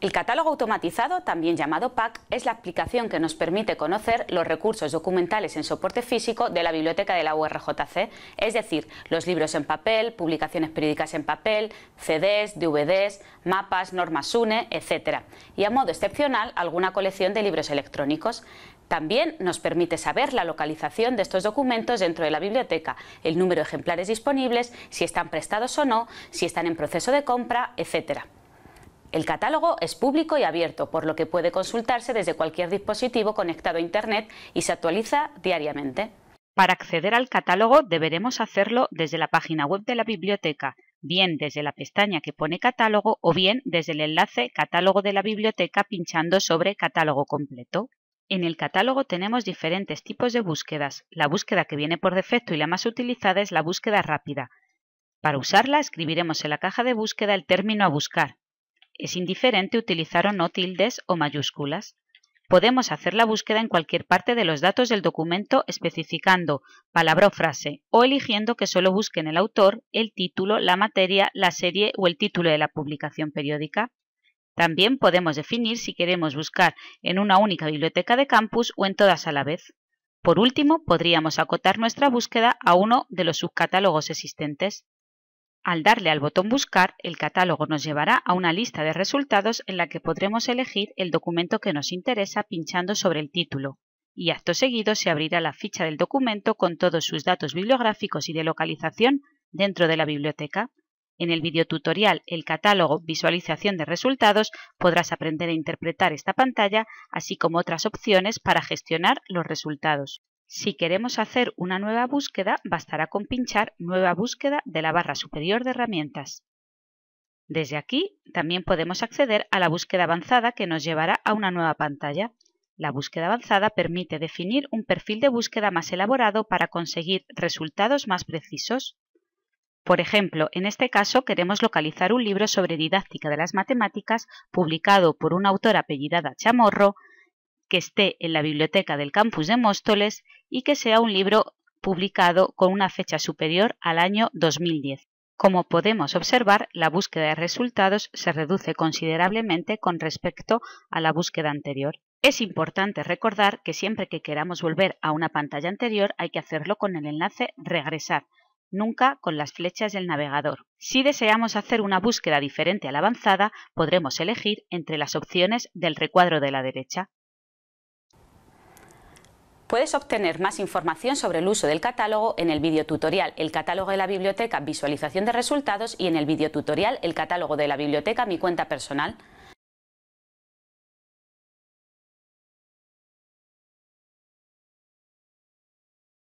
El catálogo automatizado, también llamado PAC, es la aplicación que nos permite conocer los recursos documentales en soporte físico de la biblioteca de la URJC, es decir, los libros en papel, publicaciones periódicas en papel, CDs, DVDs, mapas, normas UNE, etc. Y a modo excepcional, alguna colección de libros electrónicos. También nos permite saber la localización de estos documentos dentro de la biblioteca, el número de ejemplares disponibles, si están prestados o no, si están en proceso de compra, etc. El catálogo es público y abierto, por lo que puede consultarse desde cualquier dispositivo conectado a Internet y se actualiza diariamente. Para acceder al catálogo deberemos hacerlo desde la página web de la biblioteca, bien desde la pestaña que pone catálogo o bien desde el enlace catálogo de la biblioteca pinchando sobre catálogo completo. En el catálogo tenemos diferentes tipos de búsquedas. La búsqueda que viene por defecto y la más utilizada es la búsqueda rápida. Para usarla escribiremos en la caja de búsqueda el término a buscar, es indiferente utilizar o no tildes o mayúsculas. Podemos hacer la búsqueda en cualquier parte de los datos del documento especificando palabra o frase o eligiendo que solo busquen el autor, el título, la materia, la serie o el título de la publicación periódica. También podemos definir si queremos buscar en una única biblioteca de campus o en todas a la vez. Por último, podríamos acotar nuestra búsqueda a uno de los subcatálogos existentes. Al darle al botón Buscar, el catálogo nos llevará a una lista de resultados en la que podremos elegir el documento que nos interesa pinchando sobre el título, y acto seguido se abrirá la ficha del documento con todos sus datos bibliográficos y de localización dentro de la biblioteca. En el videotutorial El catálogo Visualización de resultados podrás aprender a interpretar esta pantalla, así como otras opciones para gestionar los resultados. Si queremos hacer una nueva búsqueda, bastará con pinchar Nueva búsqueda de la barra superior de herramientas. Desde aquí también podemos acceder a la búsqueda avanzada que nos llevará a una nueva pantalla. La búsqueda avanzada permite definir un perfil de búsqueda más elaborado para conseguir resultados más precisos. Por ejemplo, en este caso queremos localizar un libro sobre didáctica de las matemáticas publicado por un autor apellidada Chamorro que esté en la biblioteca del campus de Móstoles y que sea un libro publicado con una fecha superior al año 2010. Como podemos observar, la búsqueda de resultados se reduce considerablemente con respecto a la búsqueda anterior. Es importante recordar que siempre que queramos volver a una pantalla anterior hay que hacerlo con el enlace Regresar, nunca con las flechas del navegador. Si deseamos hacer una búsqueda diferente a la avanzada, podremos elegir entre las opciones del recuadro de la derecha. Puedes obtener más información sobre el uso del catálogo en el tutorial El catálogo de la biblioteca, visualización de resultados y en el tutorial El catálogo de la biblioteca, mi cuenta personal.